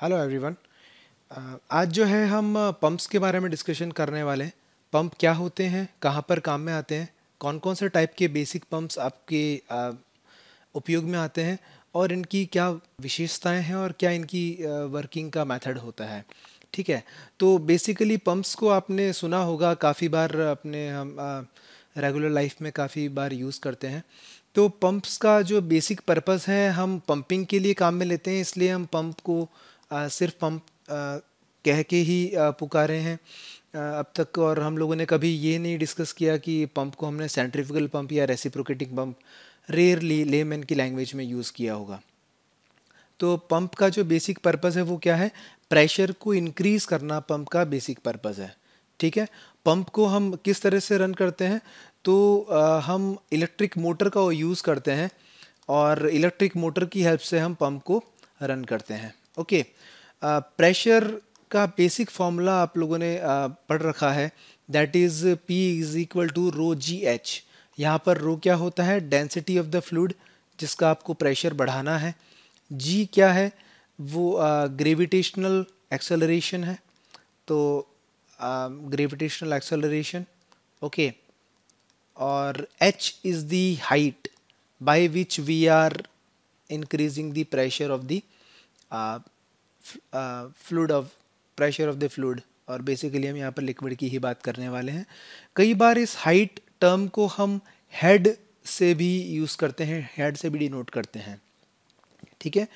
Hello everyone uh, आज जो है हम पंप्स uh, के बारे में डिस्कशन करने वाले हैं पंप क्या होते हैं कहाँ पर काम में आते हैं कौन कौन से टाइप के बेसिक पंप्स आपके uh, उपयोग में आते हैं और इनकी क्या विशेषताएं हैं और क्या इनकी वर्किंग का मेथड होता है ठीक है तो बेसिकली पंप्स को आपने सुना होगा काफ़ी बार अपने हम रेगुलर लाइफ में काफ़ी बार यूज़ करते हैं तो पंप्स का जो बेसिक पर्पस है हम पंपिंग के लिए काम में लेते हैं इसलिए हम पंप को सिर्फ पंप कह के ही पुकारे हैं अब तक और हम लोगों ने कभी ये नहीं डिस्कस किया कि पंप को हमने सेंट्रिफिकल पंप या रेसिप्रोकेटिंग पंप रेयरली लेमैन की लैंग्वेज में यूज़ किया होगा तो पंप का जो बेसिक पर्पस है वो क्या है प्रेशर को इंक्रीज़ करना पंप का बेसिक पर्पस है ठीक है पंप को हम किस तरह से रन करते हैं तो आ, हम इलेक्ट्रिक मोटर का यूज़ करते हैं और इलेक्ट्रिक मोटर की हेल्प से हम पंप को रन करते हैं ओके प्रेशर uh, का बेसिक फॉर्मूला आप लोगों ने uh, पढ़ रखा है that is p is equal to rho g h यहाँ पर रो क्या होता है डेंसिटी ऑफ द फ्लूड जिसका आपको प्रेशर बढ़ाना है जी क्या है वो ग्रेविटेशनल uh, एक्सेलरेशन है तो ग्रेविटेशनल एक्सेलरेशन ओके और h is the height by which we are increasing the pressure of the fluid of pressure of the fluid और बेसिकली हम यहाँ पर लिक्विड की ही बात करने वाले हैं कई बार इस हाइट टर्म को हम हेड से भी यूज़ करते हैं हेड से भी डिनोट करते हैं ठीक है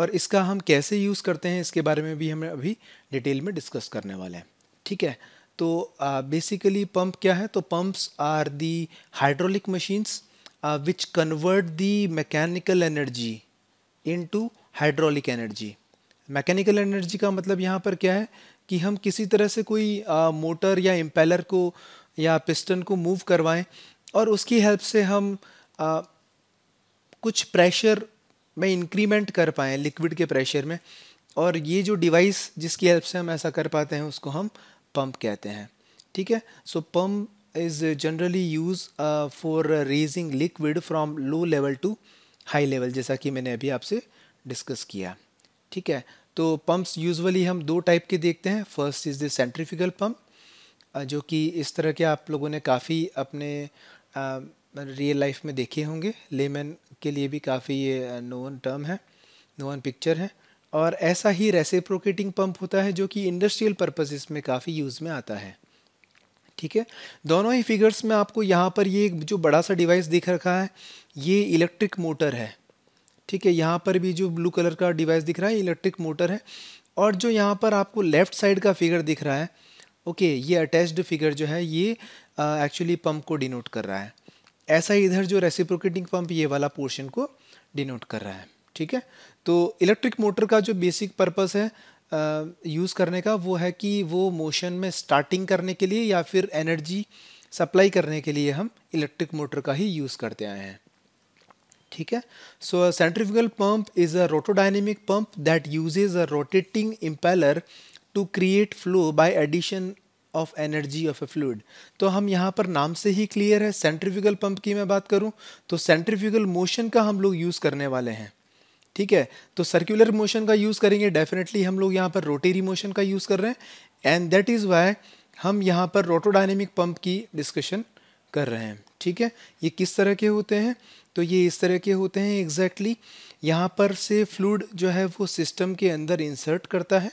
और इसका हम कैसे यूज़ करते हैं इसके बारे में भी हम अभी डिटेल में डिस्कस करने वाले हैं ठीक है तो बेसिकली uh, पंप क्या है तो pumps are the hydraulic machines which convert the mechanical energy into hydraulic energy mechanical energy का मतलब यहाँ पर क्या है कि हम किसी तरह से कोई आ, मोटर या इम्पेलर को या पिस्टन को मूव करवाएं और उसकी हेल्प से हम आ, कुछ प्रेशर में इंक्रीमेंट कर पाएँ लिक्विड के प्रेशर में और ये जो डिवाइस जिसकी हेल्प से हम ऐसा कर पाते हैं उसको हम पंप कहते हैं ठीक है so pump is generally use for raising liquid from low level to high level जैसा कि मैंने अभी आपसे डिस्कस किया ठीक है तो पंप्स यूजुअली हम दो टाइप के देखते हैं first is the centrifugal pump जो कि इस तरह के आप लोगों ने काफ़ी अपने रियल लाइफ में देखे होंगे लेमैन के लिए भी काफ़ी ये नोवन टर्म है नोवन पिक्चर है और ऐसा ही रेसिप्रोकेटिंग पंप होता है जो कि इंडस्ट्रियल पर्पसेस में काफ़ी यूज़ में आता है ठीक है दोनों ही फिगर्स में आपको यहाँ पर ये जो बड़ा सा डिवाइस दिख रखा है ये इलेक्ट्रिक मोटर है ठीक है यहाँ पर भी जो ब्लू कलर का डिवाइस दिख रहा है इलेक्ट्रिक मोटर है और जो यहाँ पर आपको लेफ्ट साइड का फिगर दिख रहा है ओके ये अटैच्ड फिगर जो है ये एक्चुअली पंप को डिनोट कर रहा है ऐसा इधर जो रेसिप्रोकेटिंग पंप ये वाला पोर्शन को डिनोट कर रहा है ठीक है तो इलेक्ट्रिक मोटर का जो बेसिक पर्पस है यूज़ करने का वो है कि वो मोशन में स्टार्टिंग करने के लिए या फिर एनर्जी सप्लाई करने के लिए हम इलेक्ट्रिक मोटर का ही यूज़ करते आए हैं ठीक है so centrifugal pump is a rotodynamic pump that that uses a rotating impeller to create flow by addition of energy of a fluid तो हम यहाँ पर नाम से ही क्लियर है सेंट्रिफिकल पंप की मैं बात करूँ तो सेंट्रिफिकल मोशन का हम लोग यूज़ करने वाले हैं ठीक है तो सर्कुलर मोशन का यूज़ करेंगे डेफिनेटली हम लोग यहाँ पर रोटेरी मोशन का यूज़ कर रहे हैं एंड दैट इज़ वाई हम यहाँ पर रोटोडाइनेमिक पंप की डिस्कशन कर रहे हैं ठीक है ये किस तरह के होते हैं तो ये इस तरह के होते हैं एग्जैक्टली exactly. यहाँ पर से फ्लूड जो है वो सिस्टम के अंदर इंसर्ट करता है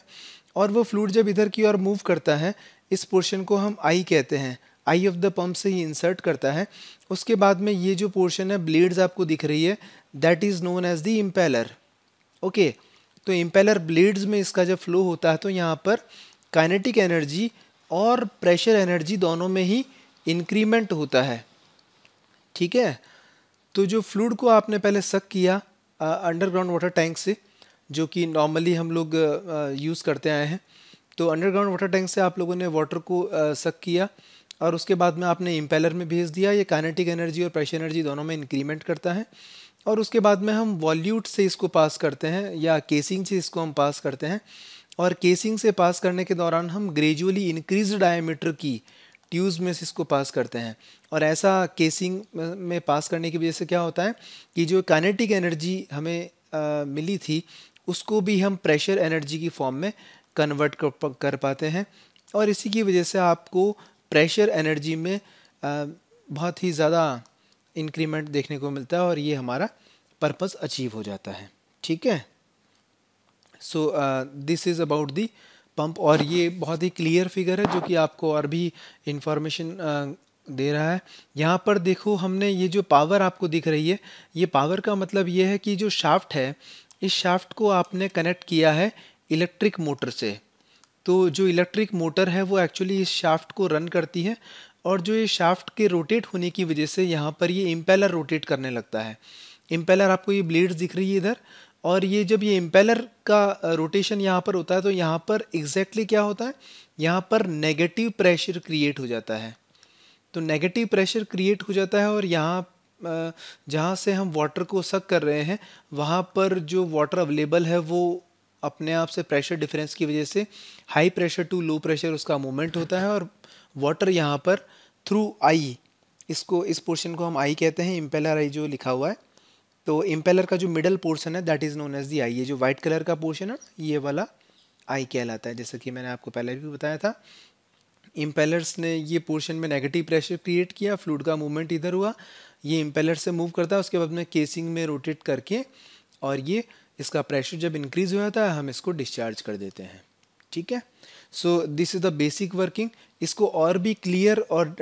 और वो फ्लूड जब इधर की ओर मूव करता है इस पोर्शन को हम आई कहते हैं आई ऑफ द पंप से ही इंसर्ट करता है उसके बाद में ये जो पोर्शन है ब्लेड्स आपको दिख रही है that is known as the impeller okay तो इम्पेलर ब्लेड्स में इसका जब फ्लो होता है तो यहाँ पर काइनेटिक एनर्जी और प्रेशर एनर्जी दोनों में ही इंक्रीमेंट होता है ठीक है तो जो फ्लूड को आपने पहले सक किया अंडरग्राउंड वाटर टैंक से जो कि नॉर्मली हम लोग यूज़ करते आए हैं तो अंडरग्राउंड वाटर टैंक से आप लोगों ने वाटर को सक किया और उसके बाद में आपने इम्पेलर में भेज दिया ये काइनेटिक एनर्जी और प्रेशर एनर्जी दोनों में इंक्रीमेंट करता है और उसके बाद में हम वॉल्यूट से इसको पास करते हैं या केसिंग से इसको हम पास करते हैं और केसिंग से पास करने के दौरान हम ग्रेजुअली इंक्रीज डायमीटर की ट्यूब्स में से इसको पास करते हैं और ऐसा केसिंग में पास करने की वजह से क्या होता है कि जो काइनेटिक एनर्जी हमें आ, मिली थी उसको भी हम प्रेशर एनर्जी की फॉर्म में कन्वर्ट कर, कर पाते हैं और इसी की वजह से आपको प्रेशर एनर्जी में आ, बहुत ही ज़्यादा इंक्रीमेंट देखने को मिलता है और ये हमारा पर्पस अचीव हो जाता है ठीक है so this is about the pump और ये बहुत ही क्लियर फिगर है जो कि आपको और भी इंफॉर्मेशन दे रहा है यहाँ पर देखो हमने ये जो पावर आपको दिख रही है ये पावर का मतलब ये है कि जो शाफ्ट है इस शाफ्ट को आपने कनेक्ट किया है इलेक्ट्रिक मोटर से तो जो इलेक्ट्रिक मोटर है वो एक्चुअली इस शाफ्ट को रन करती है और जो ये शाफ्ट के रोटेट होने की वजह से यहाँ पर ये इम्पेलर रोटेट करने लगता है इम्पेलर आपको ये ब्लेड्स दिख रही है इधर और ये जब ये इम्पेलर का रोटेशन यहाँ पर होता है तो यहाँ पर एग्जैक्टली exactly क्या होता है यहाँ पर नेगेटिव प्रेशर क्रिएट हो जाता है तो नेगेटिव प्रेशर क्रिएट हो जाता है और यहाँ जहाँ से हम वाटर को सक कर रहे हैं वहाँ पर जो वाटर अवेलेबल है वो अपने आप से प्रेशर डिफरेंस की वजह से high pressure to low pressure उसका मूवमेंट होता है और वाटर यहाँ पर थ्रू आई इसको इस पोर्शन को हम आई कहते हैं इम्पेलर आई जो लिखा हुआ है तो इम्पेलर का जो मिडल पोर्शन है that is known as the eye ये जो वाइट कलर का पोर्शन है ये वाला आई कहलाता है जैसा कि मैंने आपको पहले भी बताया था इम्पेलर्स ने ये पोर्शन में नेगेटिव प्रेशर क्रिएट किया फ्लूड का मूवमेंट इधर हुआ ये इम्पेलर से मूव करता है उसके बाद में केसिंग में रोटेट करके और ये इसका प्रेशर जब इंक्रीज हो जाता है हम इसको डिस्चार्ज कर देते हैं ठीक है so this is the basic working इसको और भी क्लियर और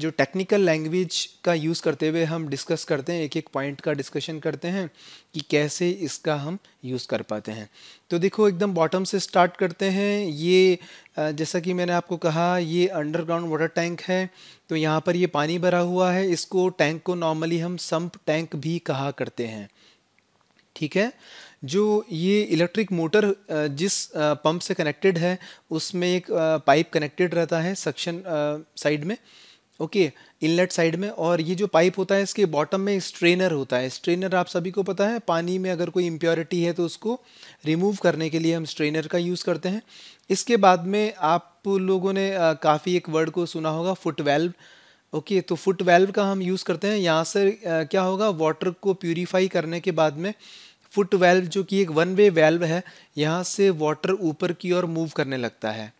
जो टेक्निकल लैंग्वेज का यूज़ करते हुए हम डिस्कस करते हैं एक एक पॉइंट का डिस्कशन करते हैं कि कैसे इसका हम यूज़ कर पाते हैं तो देखो एकदम बॉटम से स्टार्ट करते हैं ये जैसा कि मैंने आपको कहा ये अंडरग्राउंड वाटर टैंक है तो यहाँ पर ये पानी भरा हुआ है इसको टैंक को नॉर्मली हम सम्प टैंक भी कहा करते हैं ठीक है जो ये इलेक्ट्रिक मोटर जिस पंप से कनेक्टेड है उसमें एक पाइप कनेक्टेड रहता है सक्शन साइड में ओके इनलेट साइड में और ये जो पाइप होता है इसके बॉटम में स्ट्रेनर होता है स्ट्रेनर आप सभी को पता है पानी में अगर कोई इम्प्योरिटी है तो उसको रिमूव करने के लिए हम स्ट्रेनर का यूज़ करते हैं इसके बाद में आप लोगों ने काफ़ी एक वर्ड को सुना होगा फुट वेल्व ओके तो फुट वेल्व का हम यूज़ करते हैं यहाँ से क्या होगा वाटर को प्योरीफाई करने के बाद में फुट वेल्व जो कि एक वन वे वेल्व है यहाँ से वाटर ऊपर की ओर मूव करने लगता है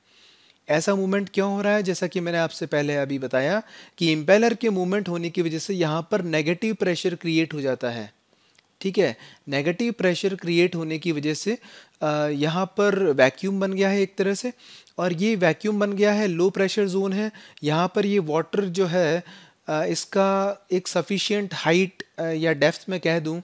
ऐसा मूवमेंट क्यों हो रहा है जैसा कि मैंने आपसे पहले अभी बताया कि इम्पेलर के मूवमेंट होने की वजह से यहाँ पर नेगेटिव प्रेशर क्रिएट हो जाता है ठीक है नेगेटिव प्रेशर क्रिएट होने की वजह से यहाँ पर वैक्यूम बन गया है एक तरह से और ये वैक्यूम बन गया है लो प्रेशर जोन है यहाँ पर ये वाटर जो है इसका एक सफिशियंट हाइट या डेप्थ में कह दूँ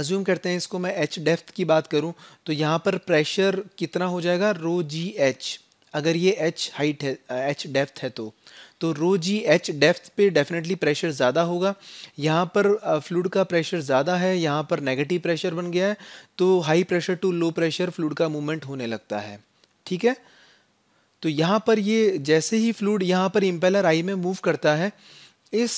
अज्यूम करते हैं इसको मैं एच डेफ्थ की बात करूं तो यहाँ पर प्रेशर कितना हो जाएगा रो जी एच अगर ये एच हाइट है एच डेफ्थ है तो तो रो जी एच डेफ्थ पे डेफिनेटली प्रेशर ज़्यादा होगा यहाँ पर फ्लूड का प्रेशर ज़्यादा है यहाँ पर नेगेटिव प्रेशर बन गया है तो high pressure to low pressure fluid का मूवमेंट होने लगता है ठीक है तो यहाँ पर ये जैसे ही फ्लूड यहाँ पर इम्पेलर आई में मूव करता है इस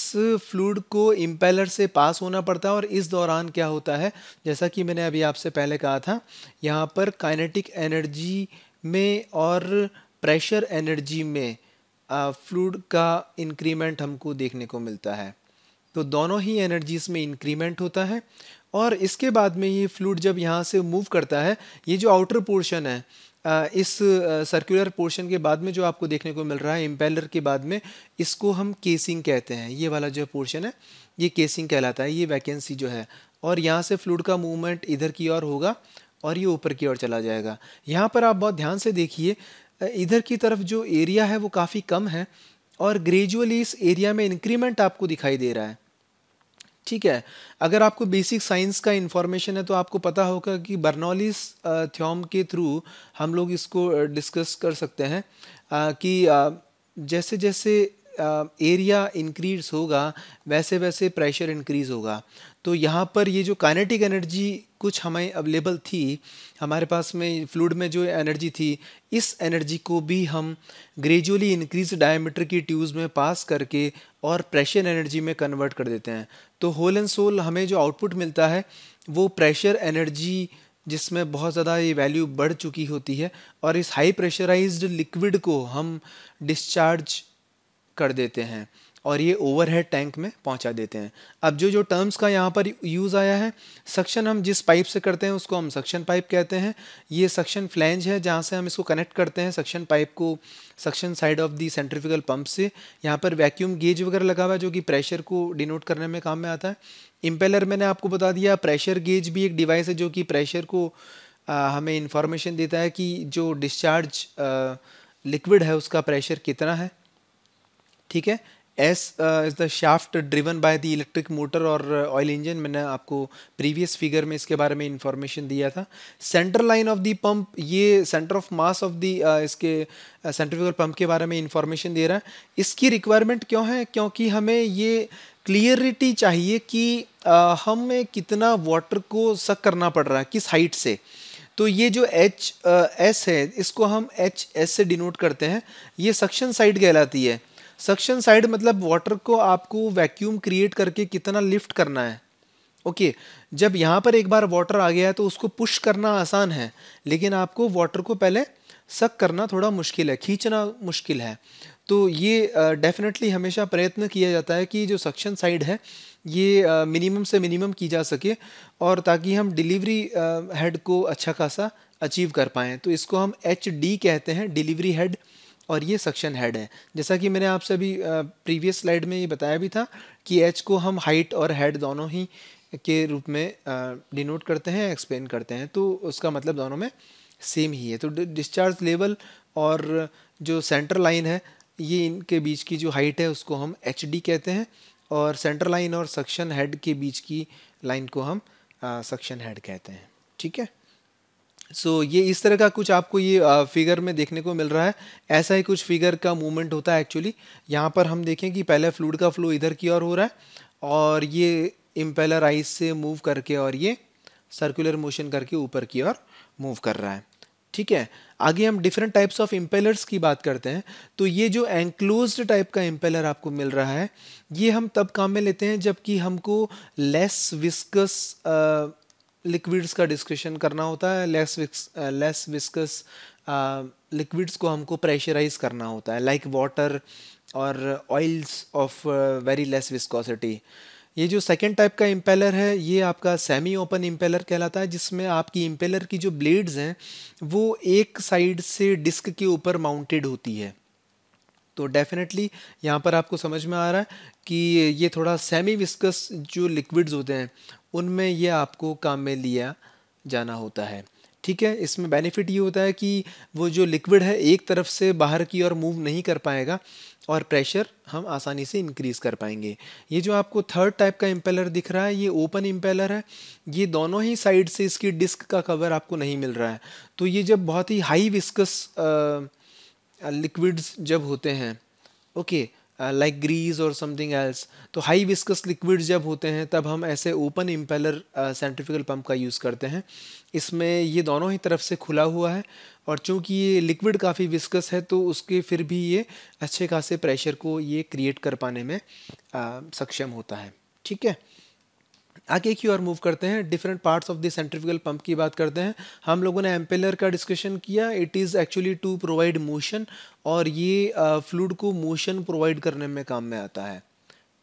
फ्लूड को इम्पेलर से पास होना पड़ता है और इस दौरान क्या होता है जैसा कि मैंने अभी आपसे पहले कहा था यहाँ पर काइनेटिक एनर्जी में और प्रेशर एनर्जी में फ्लूड का इंक्रीमेंट हमको देखने को मिलता है तो दोनों ही एनर्जीज में इंक्रीमेंट होता है और इसके बाद में ये फ्लूड जब यहाँ से मूव करता है ये जो आउटर पोर्शन है इस सर्कुलर पोर्शन के बाद में जो आपको देखने को मिल रहा है इम्पेलर के बाद में इसको हम केसिंग कहते हैं ये वाला जो पोर्शन है ये केसिंग कहलाता है ये वैकेंसी जो है और यहाँ से फ्लूड का मूवमेंट इधर की ओर होगा और ये ऊपर की ओर चला जाएगा यहाँ पर आप बहुत ध्यान से देखिए इधर की तरफ जो एरिया है वो काफ़ी कम है और ग्रेजुअली इस एरिया में इंक्रीमेंट आपको दिखाई दे रहा है ठीक है अगर आपको बेसिक साइंस का इंफॉर्मेशन है तो आपको पता होगा कि बर्नॉलिस थ्योम के थ्रू हम लोग इसको डिस्कस कर सकते हैं कि जैसे जैसे एरिया इंक्रीज होगा वैसे वैसे प्रेशर इंक्रीज होगा तो यहाँ पर ये जो काइनेटिक एनर्जी कुछ हमें अवेलेबल थी हमारे पास में फ्लूड में जो एनर्जी थी इस एनर्जी को भी हम ग्रेजुअली इंक्रीज डायमीटर की ट्यूब्स में पास करके और प्रेशर एनर्जी में कन्वर्ट कर देते हैं तो होल एंड सोल हमें जो आउटपुट मिलता है वो प्रेशर एनर्जी जिसमें बहुत ज़्यादा ये वैल्यू बढ़ चुकी होती है और इस हाई प्रेशराइज्ड लिक्विड को हम डिस्चार्ज कर देते हैं और ये ओवरहेड टैंक में पहुंचा देते हैं अब जो जो टर्म्स का यहाँ पर यूज़ आया है सक्शन हम जिस पाइप से करते हैं उसको हम सक्शन पाइप कहते हैं ये सक्शन फ्लैंज है जहाँ से हम इसको कनेक्ट करते हैं सक्शन पाइप को suction side of the centrifugal pump से यहाँ पर वैक्यूम गेज वगैरह लगा हुआ है जो कि प्रेशर को डिनोट करने में काम में आता है इम्पेलर मैंने आपको बता दिया प्रेशर गेज भी एक डिवाइस है जो कि प्रेशर को आ, हमें इन्फॉर्मेशन देता है कि जो डिस्चार्ज लिक्विड है उसका प्रेशर कितना है ठीक है as is the shaft driven by the electric motor और ऑयल इंजन मैंने आपको प्रीवियस फिगर में इसके बारे में इंफॉर्मेशन दिया था centre line of the pump ये centre of mass of the इसके सेंट्रीफ्यूगल uh, पंप के बारे में इंफॉर्मेशन दे रहा है इसकी रिक्वायरमेंट क्यों है क्योंकि हमें ये क्लियरिटी चाहिए कि uh, हमें कितना वाटर को सक करना पड़ रहा है किस हाइट से तो ये जो एच एस uh, है इसको हम एच एस से डिनोट करते हैं ये सक्शन साइड कहलाती है सक्शन साइड मतलब वाटर को आपको वैक्यूम क्रिएट करके कितना लिफ्ट करना है ओके okay, जब यहाँ पर एक बार वाटर आ गया है तो उसको पुश करना आसान है लेकिन आपको वाटर को पहले सक करना थोड़ा मुश्किल है खींचना मुश्किल है तो ये डेफिनेटली uh, हमेशा प्रयत्न किया जाता है कि जो सक्शन साइड है ये मिनिमम uh, से मिनिमम की जा सके और ताकि हम डिलीवरी हेड uh, को अच्छा खासा अचीव कर पाएँ तो इसको हम एच कहते हैं डिलीवरी हेड और ये सक्शन हेड है जैसा कि मैंने आपसे अभी प्रीवियस स्लाइड में ये बताया भी था कि एच को हम हाइट और हेड दोनों ही के रूप में डिनोट करते हैं एक्सप्लेन करते हैं तो उसका मतलब दोनों में सेम ही है तो डिस्चार्ज लेवल और जो सेंटर लाइन है ये इनके बीच की जो हाइट है उसको हम एच कहते हैं और सेंटर लाइन और सक्शन हेड के बीच की लाइन को हम सक्शन हेड कहते हैं ठीक है सो so, ये इस तरह का कुछ आपको ये फिगर में देखने को मिल रहा है ऐसा ही कुछ फिगर का मूवमेंट होता है एक्चुअली यहाँ पर हम देखें कि पहले फ्लूड का फ्लो इधर की ओर हो रहा है और ये इम्पेलर आइस से मूव करके और ये सर्कुलर मोशन करके ऊपर की ओर मूव कर रहा है ठीक है आगे हम डिफरेंट टाइप्स ऑफ इम्पेलर्स की बात करते हैं तो ये जो एंक्लोज टाइप का इम्पेलर आपको मिल रहा है ये हम तब काम में लेते हैं जबकि हमको लेस विस्कस लिक्विड्स का डिस्कशन करना होता है less vis less viscous liquids को हमको प्रेशराइज करना होता है लाइक वाटर और oils of very less viscosity ये जो सेकेंड टाइप का इम्पेलर है ये आपका सेमी ओपन इम्पेलर कहलाता है जिसमें आपकी इम्पेलर की जो ब्लेड्स हैं वो एक साइड से डिस्क के ऊपर माउंटेड होती है तो डेफिनेटली यहाँ पर आपको समझ में आ रहा है कि ये थोड़ा सेमी विस्कस जो लिक्विड्स होते हैं उनमें ये आपको काम में लिया जाना होता है ठीक है इसमें बेनिफिट ये होता है कि वो जो लिक्विड है एक तरफ से बाहर की ओर मूव नहीं कर पाएगा और प्रेशर हम आसानी से इंक्रीज़ कर पाएंगे ये जो आपको थर्ड टाइप का इम्पेलर दिख रहा है ये ओपन इम्पेलर है ये दोनों ही साइड से इसकी डिस्क का कवर आपको नहीं मिल रहा है तो ये जब बहुत ही high viscous ah, liquids uh, जब होते हैं ओके लाइक ग्रीस और समथिंग एल्स तो हाई विस्कस लिक्विड जब होते हैं तब हम ऐसे ओपन इम्पेलर सेंट्रिफिकल पंप का यूज़ करते हैं इसमें ये दोनों ही तरफ से खुला हुआ है और चूंकि ये लिक्विड काफ़ी विस्कस है तो उसके फिर भी ये अच्छे खासे प्रेशर को ये क्रिएट कर पाने में आ, uh, सक्षम होता है ठीक है आगे की ओर मूव करते हैं different parts of the centrifugal pump की बात करते हैं हम लोगों ने एम्पेलर का डिस्कशन किया it is actually to provide motion और ये फ्लूड को मोशन प्रोवाइड करने में काम में आता है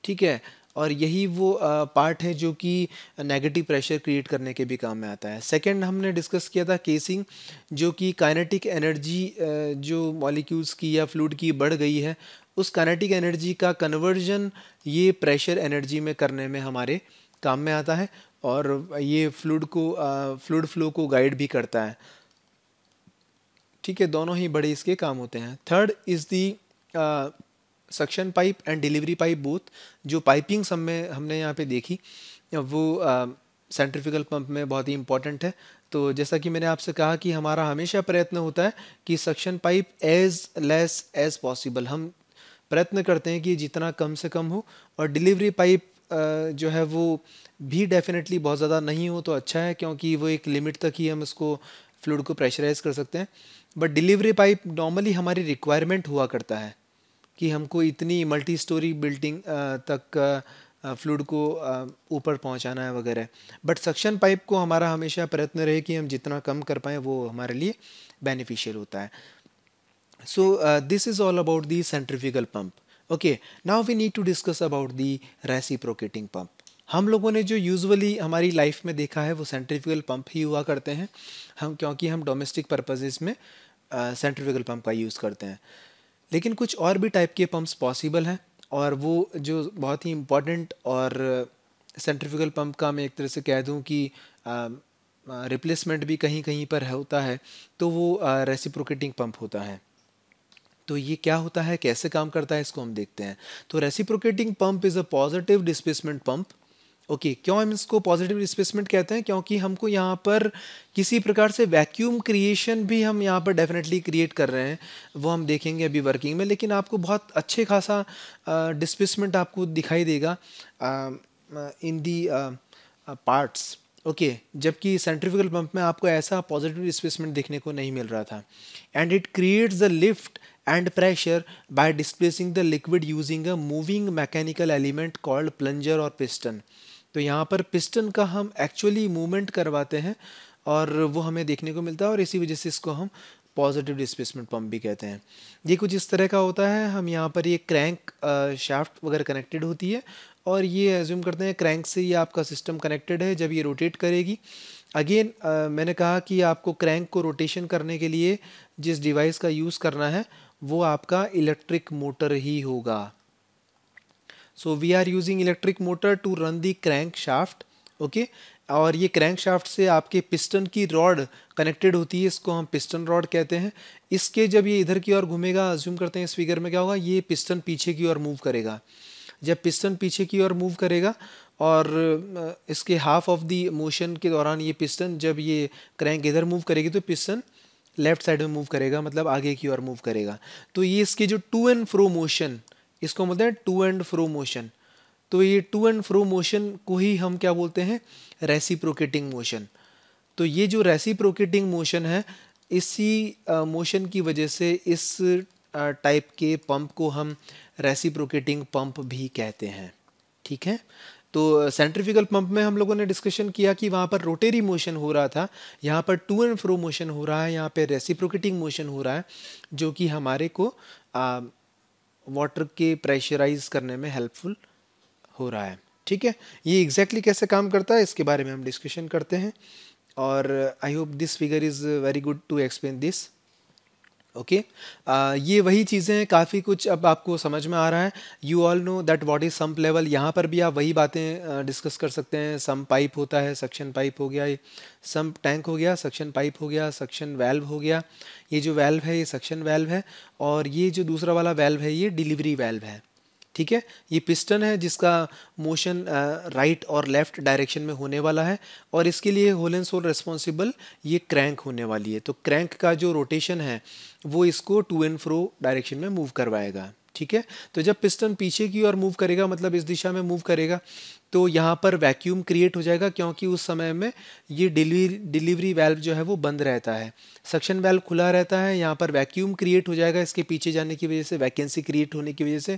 ठीक है और यही वो पार्ट है जो कि नेगेटिव प्रेशर क्रिएट करने के भी काम में आता है सेकंड हमने डिस्कस किया था केसिंग जो कि काइनेटिक एनर्जी जो मॉलिक्यूल्स की या फ्लूड की बढ़ गई है उस काइनेटिक एनर्जी का कन्वर्जन ये प्रेशर एनर्जी में करने में हमारे काम में आता है और ये फ्लूड को फ्लूड फ्लो को गाइड भी करता है ठीक है दोनों ही बड़े इसके काम होते हैं third is the suction pipe and delivery pipe both जो पाइपिंग सब में हमने यहाँ पे देखी वो सेंट्रिफिकल पंप में बहुत ही इंपॉर्टेंट है तो जैसा कि मैंने आपसे कहा कि हमारा हमेशा प्रयत्न होता है कि suction pipe as less as possible हम प्रयत्न करते हैं कि जितना कम से कम हो और डिलीवरी पाइप जो है वो भी डेफिनेटली बहुत ज़्यादा नहीं हो तो अच्छा है क्योंकि वो एक लिमिट तक ही हम इसको फ्लूड को प्रेशराइज कर सकते हैं बट डिलीवरी पाइप नॉर्मली हमारी रिक्वायरमेंट हुआ करता है कि हमको इतनी मल्टी स्टोरी बिल्डिंग तक फ्लूड को ऊपर पहुंचाना है वगैरह बट सक्शन पाइप को हमारा हमेशा प्रयत्न रहे कि हम जितना कम कर पाएँ वो हमारे लिए बेनिफिशियल होता है so this is all about the centrifugal pump okay now we need to discuss about the reciprocating pump हम लोगों ने जो यूजुअली हमारी लाइफ में देखा है वो सेंट्रिफ्यूगल पंप ही हुआ करते हैं हम क्योंकि हम डोमेस्टिक पर्पजेज़ में सेंट्रिफ्यूगल पंप का यूज़ करते हैं लेकिन कुछ और भी टाइप के पंप्स पॉसिबल हैं और वो जो बहुत ही इम्पॉर्टेंट और सेंट्रिफ्यूगल पंप का मैं एक तरह से कह दूँ कि रिप्लेसमेंट भी कहीं कहीं पर होता है तो वो रेसिप्रोकेटिंग पंप होता है तो ये क्या होता है कैसे काम करता है इसको हम देखते हैं तो reciprocating pump is a positive displacement pump okay okay, क्यों हम इसको पॉजिटिव डिस्प्लेसमेंट कहते हैं क्योंकि हमको यहाँ पर किसी प्रकार से वैक्यूम क्रिएशन भी हम यहाँ पर डेफिनेटली क्रिएट कर रहे हैं वो हम देखेंगे अभी वर्किंग में लेकिन आपको बहुत अच्छे खासा डिस्प्लेसमेंट uh, आपको दिखाई देगा इन दी पार्ट्स ओके जबकि सेंट्रिफिकल पंप में आपको ऐसा पॉजिटिव डिस्प्लेसमेंट देखने को नहीं मिल रहा था and it creates the lift and pressure by displacing the liquid using a moving mechanical element called plunger or piston. तो यहाँ पर पिस्टन का हम एक्चुअली मूवमेंट करवाते हैं और वो हमें देखने को मिलता है और इसी वजह से इसको हम पॉजिटिव डिस्प्लेसमेंट पम्प भी कहते हैं ये कुछ इस तरह का होता है हम यहाँ पर ये क्रैंक शाफ्ट वगैरह कनेक्टेड होती है और ये एज्यूम करते हैं क्रैंक से ये आपका सिस्टम कनेक्टेड है जब ये रोटेट करेगी अगेन uh, मैंने कहा कि आपको क्रैंक को रोटेशन करने के लिए जिस डिवाइस का यूज़ करना है वो आपका इलेक्ट्रिक मोटर ही होगा so we are using electric motor to run the crankshaft okay और ये क्रैंक शाफ्ट से आपके पिस्टन की रॉड कनेक्टेड होती है इसको हम पिस्टन रॉड कहते हैं इसके जब ये इधर की ओर घूमेगा जूम करते हैं इस फिगर में क्या होगा ये पिस्टन पीछे की ओर मूव करेगा जब पिस्टन पीछे की ओर मूव करेगा और इसके हाफ ऑफ दी मोशन के दौरान ये पिस्टन जब ये क्रैंक इधर मूव करेगी तो पिस्टन लेफ्ट साइड में मूव करेगा मतलब आगे की ओर मूव करेगा तो ये इसके जो टू एंड फ्रो मोशन इसको बोलते हैं टू एंड फ्रो मोशन तो ये टू एंड फ्रो मोशन को ही हम क्या बोलते हैं रेसिप्रोकेटिंग मोशन तो ये जो रेसिप्रोकेटिंग मोशन है इसी मोशन की वजह से इस टाइप के पंप को हम रेसिप्रोकेटिंग पंप भी कहते हैं ठीक है तो सेंट्रिफिकल पंप में हम लोगों ने डिस्कशन किया कि वहाँ पर रोटेरी मोशन हो रहा था यहाँ पर टू एंड फ्रो मोशन हो रहा है यहाँ पर रेसिप्रोकेटिंग मोशन हो रहा है जो कि हमारे को वाटर के प्रेशराइज करने में हेल्पफुल हो रहा है ठीक है ये एग्जैक्टली exactly कैसे काम करता है इसके बारे में हम डिस्कशन करते हैं और I hope this figure is very good to explain this okay okay? ये वही चीज़ें हैं काफ़ी कुछ अब आपको समझ में आ रहा है you all know that what is sump level यहाँ पर भी आप वही बातें डिस्कस कर सकते हैं सम पाइप होता है सक्शन पाइप हो गया सम टैंक हो गया सक्शन पाइप हो गया सक्शन वेल्व हो गया ये जो वेल्व है ये सक्शन वेल्व है और ये जो दूसरा वाला वेल्व है ये डिलीवरी वेल्व है ठीक है ये पिस्टन है जिसका मोशन राइट और लेफ्ट डायरेक्शन में होने वाला है और इसके लिए होल एंड सोल रेस्पॉन्सिबल ये क्रैंक होने वाली है तो क्रैंक का जो रोटेशन है वो इसको टू एंड फ्रो डायरेक्शन में मूव करवाएगा ठीक है तो जब पिस्टन पीछे की ओर मूव करेगा मतलब इस दिशा में मूव करेगा तो यहाँ पर वैक्यूम क्रिएट हो जाएगा क्योंकि उस समय में ये डिलीवरी डिलीवरी वेल्व जो है वो बंद रहता है सक्शन वेल्व खुला रहता है यहाँ पर वैक्यूम क्रिएट हो जाएगा इसके पीछे जाने की वजह से वैकेंसी क्रिएट होने की वजह से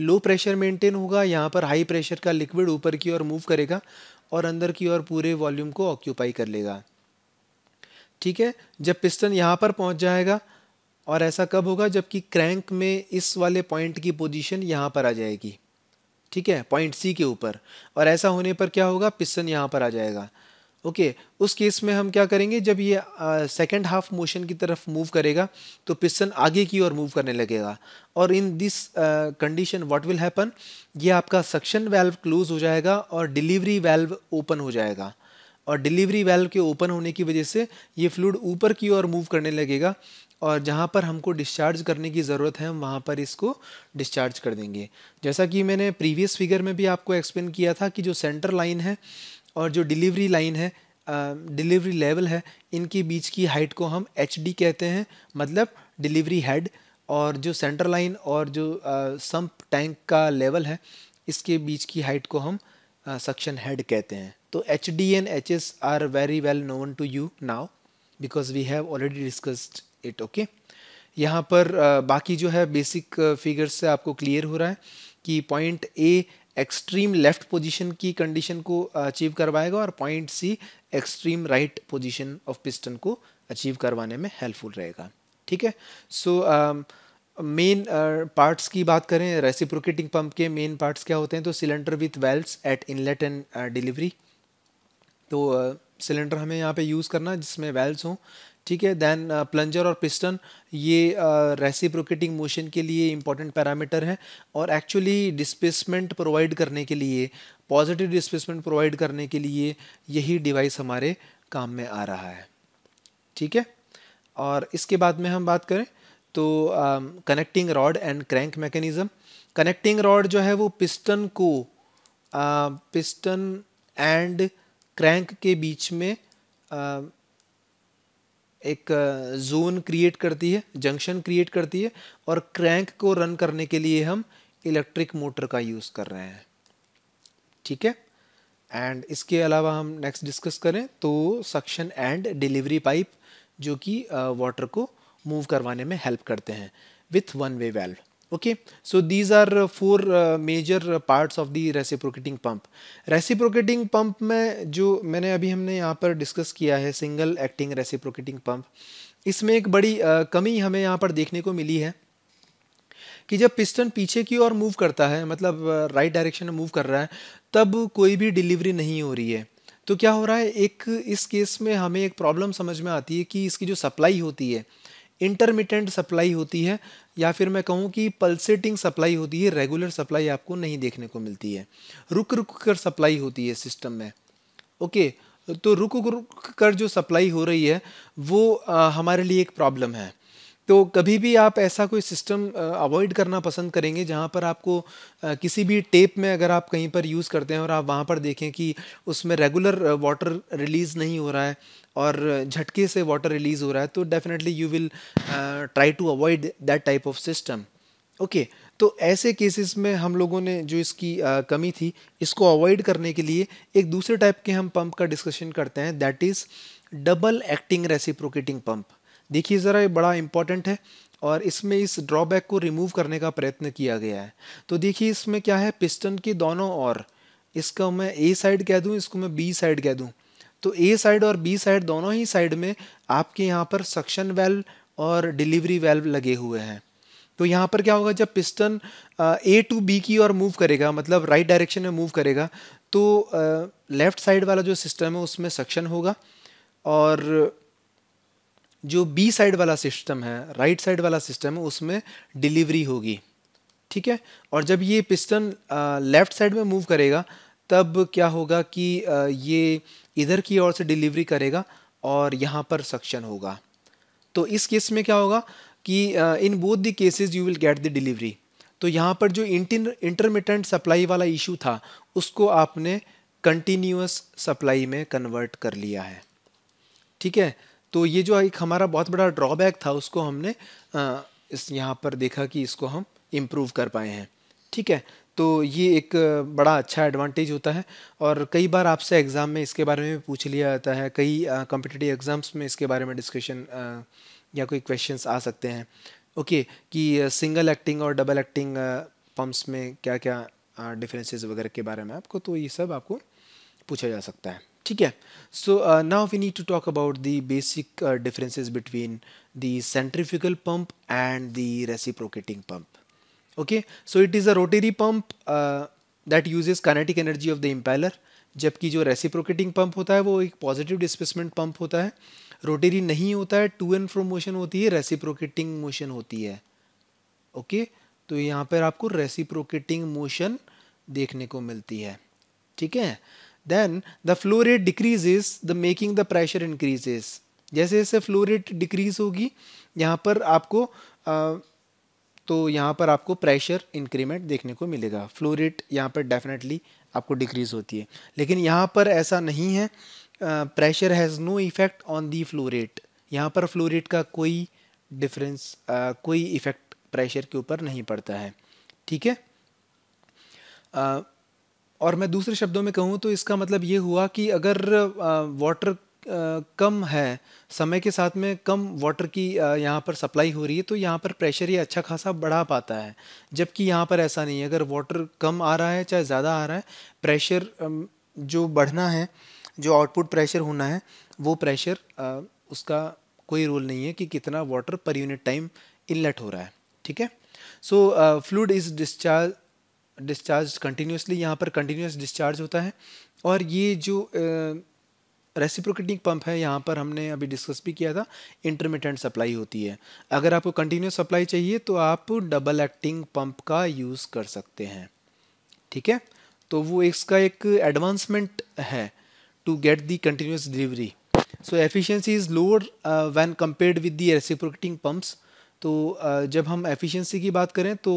लो प्रेशर मेंटेन होगा यहाँ पर हाई प्रेशर का लिक्विड ऊपर की ओर मूव करेगा और अंदर की ओर पूरे वॉल्यूम को ऑक्यूपाई कर लेगा ठीक है जब पिस्टन यहाँ पर पहुँच जाएगा और ऐसा कब होगा जबकि क्रैंक में इस वाले पॉइंट की पोजिशन यहाँ पर आ जाएगी ठीक है पॉइंट सी के ऊपर और ऐसा होने पर क्या होगा पिस्टन यहाँ पर आ जाएगा ओके उस केस में हम क्या करेंगे जब ये सेकेंड हाफ मोशन की तरफ मूव करेगा तो पिस्टन आगे की ओर मूव करने लगेगा और in this condition what will happen ये आपका सक्शन वेल्व क्लोज हो जाएगा और डिलीवरी वेल्व ओपन हो जाएगा और डिलीवरी वेल्व के ओपन होने की वजह से ये फ्लूड ऊपर की ओर मूव करने लगेगा और जहाँ पर हमको डिस्चार्ज करने की ज़रूरत है हम वहाँ पर इसको डिस्चार्ज कर देंगे जैसा कि मैंने प्रीवियस फिगर में भी आपको एक्सप्लेन किया था कि जो सेंटर लाइन है और जो डिलीवरी लाइन है डिलीवरी लेवल है इनके बीच की हाइट को हम एच कहते हैं मतलब डिलीवरी हेड और जो सेंटर लाइन और जो सम्प uh, टैंक का लेवल है इसके बीच की हाइट को हम सक्शन uh, हेड कहते हैं तो h d and h s are very well known to you now because we have already discussed it okay यहाँ पर बाकी जो है बेसिक फिगर्स से आपको क्लियर हो रहा है कि point A extreme left position की कंडीशन को अचीव uh, करवाएगा और point C extreme right position of piston को अचीव करवाने में हेल्पफुल रहेगा ठीक है सो मेन पार्ट्स की बात करें रेसिप्रोकेटिंग पंप के मेन पार्ट्स क्या होते हैं तो cylinder with valves at inlet and delivery तो सिलेंडर uh, हमें यहाँ पे यूज़ करना जिसमें वेल्स हों ठीक है दैन प्लंजर uh, और पिस्टन ये रेसिप्रोकेटिंग uh, मोशन के लिए इंपॉर्टेंट पैरामीटर हैं और एक्चुअली डिस्प्लेसमेंट प्रोवाइड करने के लिए पॉजिटिव डिस्प्लेसमेंट प्रोवाइड करने के लिए यही डिवाइस हमारे काम में आ रहा है ठीक है और इसके बाद में हम बात करें तो connecting rod and crank mechanism connecting rod जो है वो पिस्टन को पिस्टन एंड क्रैंक के बीच में uh, एक जोन क्रिएट करती है जंक्शन क्रिएट करती है और क्रैंक को रन करने के लिए हम इलेक्ट्रिक मोटर का यूज़ कर रहे हैं ठीक है एंड इसके अलावा हम नेक्स्ट डिस्कस करें तो सक्शन एंड डिलीवरी पाइप जो कि वाटर को मूव करवाने में हेल्प करते हैं with one way valve okay so these are four uh, major parts of the reciprocating pump reciprocating pump में जो मैंने अभी हमने यहाँ पर discuss किया है single acting reciprocating pump इसमें एक बड़ी uh, कमी हमें यहाँ पर देखने को मिली है कि जब पिस्टन पीछे की ओर मूव करता है मतलब राइट uh, डायरेक्शन में मूव कर रहा है तब कोई भी डिलीवरी नहीं हो रही है तो क्या हो रहा है एक इस केस में हमें एक प्रॉब्लम समझ में आती है कि इसकी जो सप्लाई होती है इंटरमीडियंट सप्लाई होती है या फिर मैं कहूँ कि पल्सेटिंग सप्लाई होती है रेगुलर सप्लाई आपको नहीं देखने को मिलती है रुक रुक कर सप्लाई होती है सिस्टम में ओके तो रुक रुक कर जो सप्लाई हो रही है वो आ, हमारे लिए एक प्रॉब्लम है तो कभी भी आप ऐसा कोई सिस्टम अवॉइड करना पसंद करेंगे जहाँ पर आपको किसी भी टेप में अगर आप कहीं पर यूज़ करते हैं और आप वहाँ पर देखें कि उसमें रेगुलर वाटर रिलीज़ नहीं हो रहा है और झटके से वाटर रिलीज़ हो रहा है तो definitely you will try to avoid that type of system okay तो ऐसे केसेस में हम लोगों ने जो इसकी आ, कमी थी इसको अवॉइड करने के लिए एक दूसरे टाइप के हम पंप का डिस्कशन करते हैं that is double acting reciprocating pump देखिए ज़रा ये बड़ा इम्पॉर्टेंट है और इसमें इस ड्रॉबैक को रिमूव करने का प्रयत्न किया गया है तो देखिए इसमें क्या है पिस्टन की दोनों और इसका मैं ए साइड कह दूँ इसको मैं बी साइड कह दूँ तो ए साइड और बी साइड दोनों ही साइड में आपके यहाँ पर सक्शन वेल्व और डिलीवरी वेल्व लगे हुए हैं तो यहाँ पर क्या होगा जब पिस्टन ए टू बी की ओर मूव करेगा मतलब राइट right डायरेक्शन में मूव करेगा तो लेफ़्ट साइड वाला जो सिस्टम है उसमें सक्शन होगा और जो बी साइड वाला सिस्टम है राइट साइड वाला सिस्टम है उसमें डिलीवरी होगी ठीक है और जब ये पिस्टन लेफ़्ट साइड में मूव करेगा तब क्या होगा कि आ, ये इधर की ओर से डिलीवरी करेगा और यहाँ पर सक्शन होगा तो इस केस में क्या होगा कि in both the cases you will get the delivery तो यहाँ पर जो इंटर इंटरमीडियंट सप्लाई वाला इशू था उसको आपने कंटिन्यूस सप्लाई में कन्वर्ट कर लिया है ठीक है तो ये जो एक हमारा बहुत बड़ा ड्रॉबैक था उसको हमने आ, इस यहाँ पर देखा कि इसको हम इम्प्रूव कर पाए हैं ठीक है तो ये एक बड़ा अच्छा एडवांटेज होता है और कई बार आपसे एग्ज़ाम में इसके बारे में पूछ लिया जाता है कई कंपिटेटिव एग्ज़ाम्स में इसके बारे में डिस्कशन या कोई क्वेश्चंस आ सकते हैं ओके कि सिंगल एक्टिंग और डबल एक्टिंग पम्प्स में क्या क्या डिफरेंसेस वगैरह के बारे में आपको तो ये सब आपको पूछा जा सकता है ठीक है so now we need to talk about the basic differences between the centrifugal pump and the reciprocating pump okay so it is a rotary pump that uses kinetic energy of the impeller जबकि जो reciprocating pump होता है वो एक positive displacement pump होता है rotary नहीं होता है टू एंड फ्रो मोशन होती है रेसिप्रोकेटिंग मोशन होती है ओके तो यहाँ पर आपको रेसिप्रोकेटिंग मोशन देखने को मिलती है ठीक है then the flow rate decreases the making the pressure increases जैसे जैसे फ्लो रेट डिक्रीज होगी यहाँ पर आपको आ, तो यहाँ पर आपको प्रेशर इंक्रीमेंट देखने को मिलेगा फ्लो रेट यहाँ पर डेफिनेटली आपको डिक्रीज होती है लेकिन यहाँ पर ऐसा नहीं है pressure has no effect on the flow rate यहाँ पर फ्लो रेट का कोई डिफरेंस कोई इफ़ेक्ट प्रेशर के ऊपर नहीं पड़ता है ठीक है और मैं दूसरे शब्दों में कहूँ तो इसका मतलब ये हुआ कि अगर वाटर कम है समय के साथ में कम वाटर की यहाँ पर सप्लाई हो रही है तो यहाँ पर प्रेशर ये अच्छा खासा बढ़ा पाता है जबकि यहाँ पर ऐसा नहीं है अगर वाटर कम आ रहा है चाहे ज़्यादा आ रहा है प्रेशर जो बढ़ना है जो आउटपुट प्रेशर होना है वो प्रेशर उसका कोई रोल नहीं है कि कितना water per unit time inlet हो रहा है ठीक है so fluid is discharge discharge continuously यहाँ पर कंटिन्यूस डिस्चार्ज होता है और ये जो रेसिप्रोकेटिंग पंप है यहाँ पर हमने अभी डिस्कस भी किया था इंटरमीडियंट सप्लाई होती है अगर आपको कंटिन्यूस सप्लाई चाहिए तो आप डबल एक्टिंग पंप का यूज़ कर सकते हैं ठीक है तो वो इसका एक एडवांसमेंट है to get the continuous delivery so efficiency is lower when compared with the reciprocating pumps तो uh, जब हम एफिशिएंसी की बात करें तो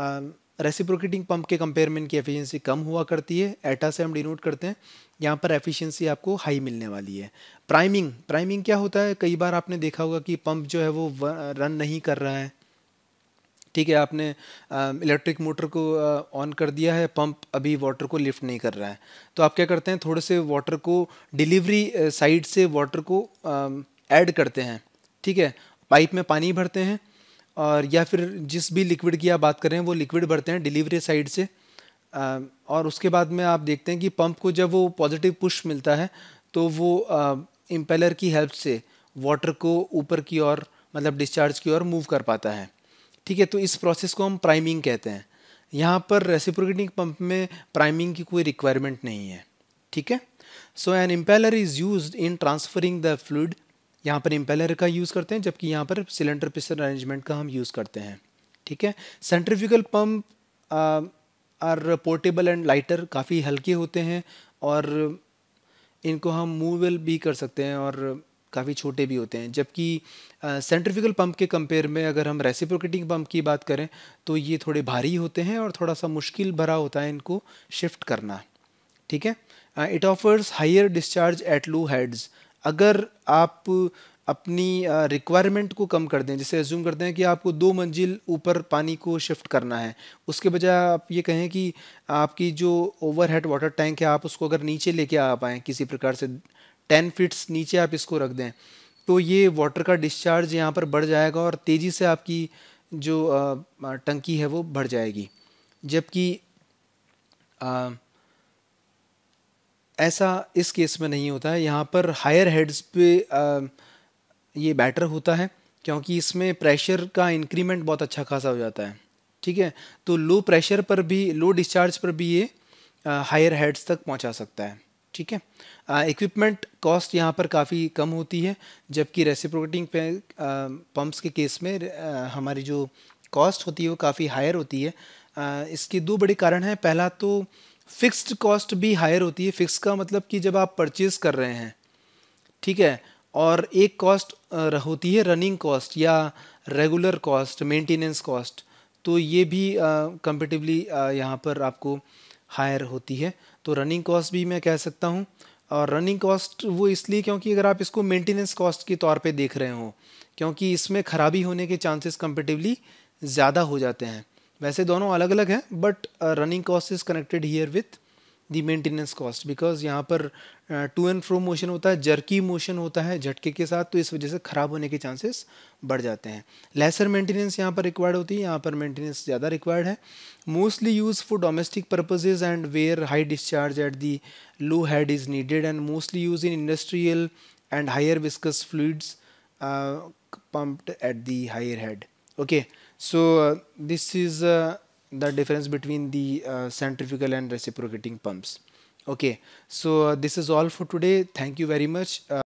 uh, रेसिप्रोकेटिंग पंप के कंपेयर में इनकी एफिशिएंसी कम हुआ करती है एटा से हम डिनोट करते हैं यहाँ पर एफिशिएंसी आपको हाई मिलने वाली है प्राइमिंग प्राइमिंग क्या होता है कई बार आपने देखा होगा कि पंप जो है वो रन नहीं कर रहा है ठीक है आपने इलेक्ट्रिक मोटर को ऑन कर दिया है पंप अभी वाटर को लिफ्ट नहीं कर रहा है तो आप क्या करते हैं थोड़े से वाटर को डिलीवरी साइड से वाटर को ऐड करते हैं ठीक है पाइप में पानी भरते हैं और या फिर जिस भी लिक्विड की आप बात कर रहे हैं वो लिक्विड भरते हैं डिलीवरी साइड से और उसके बाद में आप देखते हैं कि पंप को जब वो पॉजिटिव पुश मिलता है तो वो इम्पेलर की हेल्प से वाटर को ऊपर की ओर मतलब डिस्चार्ज की ओर मूव कर पाता है ठीक है तो इस प्रोसेस को हम प्राइमिंग कहते हैं यहाँ पर रेसिप्रोकेटिंग पंप में प्राइमिंग की कोई रिक्वायरमेंट नहीं है ठीक है so an impeller is use in transferring the fluid यहाँ पर इम्पेलर का यूज़ करते हैं जबकि यहाँ पर सिलेंडर पिस्टन अरेंजमेंट का हम यूज़ करते हैं ठीक है centrifugal pump are portable and lighter काफ़ी हल्के होते हैं और इनको हम मूवेबल भी कर सकते हैं और काफ़ी छोटे भी होते हैं जबकि सेंट्रिफिकल uh, पंप के कंपेयर में अगर हम रेसिप्रोकेटिंग पंप की बात करें तो ये थोड़े भारी होते हैं और थोड़ा सा मुश्किल भरा होता है इनको शिफ्ट करना ठीक है it offers higher discharge at low heads अगर आप अपनी रिक्वायरमेंट को कम कर दें जैसे एज्यूम करते हैं कि आपको दो मंजिल ऊपर पानी को शिफ्ट करना है उसके बजाय आप ये कहें कि आपकी जो ओवर हेड वाटर टैंक है आप उसको अगर नीचे लेके आ पाएँ किसी प्रकार से टेन फिट्स नीचे आप इसको रख दें तो ये वाटर का डिस्चार्ज यहाँ पर बढ़ जाएगा और तेज़ी से आपकी जो टंकी है वो बढ़ जाएगी जबकि ऐसा इस केस में नहीं होता है यहाँ पर हायर हेड्स पे ये बेटर होता है क्योंकि इसमें प्रेशर का इंक्रीमेंट बहुत अच्छा खासा हो जाता है ठीक है तो लो प्रेशर पर भी लो डिस्चार्ज पर भी ये हायर हेड्स तक पहुँचा सकता है ठीक है इक्विपमेंट कॉस्ट यहाँ पर काफ़ी कम होती है जबकि रेसिप्रोकेटिंग पे पंप्स के केस में आ, हमारी जो कॉस्ट होती है वो काफ़ी हायर होती है आ, इसके दो बड़े कारण हैं पहला तो फिक्स्ड कॉस्ट भी हायर होती है फिक्स का मतलब कि जब आप परचेज कर रहे हैं ठीक है और एक कॉस्ट होती है रनिंग कॉस्ट या रेगुलर कॉस्ट मेंटेनेंस कॉस्ट तो ये भी कंपेटिवली यहाँ पर आपको हायर होती है तो रनिंग कॉस्ट भी मैं कह सकता हूँ और रनिंग कॉस्ट वो इसलिए क्योंकि अगर आप इसको मेंटेनेंस कॉस्ट के तौर पे देख रहे हो क्योंकि इसमें ख़राबी होने के चांसेस कंपेटिवली ज़्यादा हो जाते हैं वैसे दोनों अलग अलग हैं but running cost is connected here with the maintenance cost because यहाँ पर टू एंड फ्रो मोशन होता है जर्की मोशन होता है झटके के साथ तो इस वजह से ख़राब होने के चांसेस बढ़ जाते हैं लेसर मेंटेनेंस यहाँ पर रिक्वायर्ड होती है यहाँ पर मेंटेनेंस ज़्यादा रिक्वायर्ड है mostly use for domestic purposes and where high discharge at the low head is needed and mostly use in industrial and higher viscous fluids pumped at the higher head okay So uh, this is uh, the difference between the uh, centrifugal and reciprocating pumps okay so uh, this is all for today thank you very much uh